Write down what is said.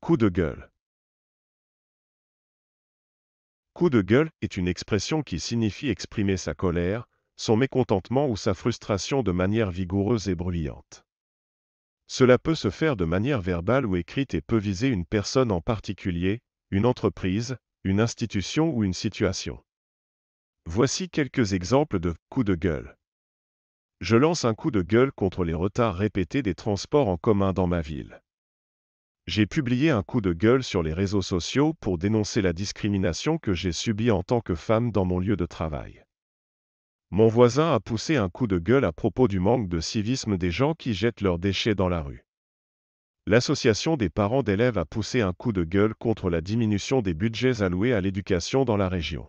Coup de gueule. Coup de gueule est une expression qui signifie exprimer sa colère, son mécontentement ou sa frustration de manière vigoureuse et bruyante. Cela peut se faire de manière verbale ou écrite et peut viser une personne en particulier, une entreprise, une institution ou une situation. Voici quelques exemples de coup de gueule. Je lance un coup de gueule contre les retards répétés des transports en commun dans ma ville. J'ai publié un coup de gueule sur les réseaux sociaux pour dénoncer la discrimination que j'ai subie en tant que femme dans mon lieu de travail. Mon voisin a poussé un coup de gueule à propos du manque de civisme des gens qui jettent leurs déchets dans la rue. L'association des parents d'élèves a poussé un coup de gueule contre la diminution des budgets alloués à l'éducation dans la région.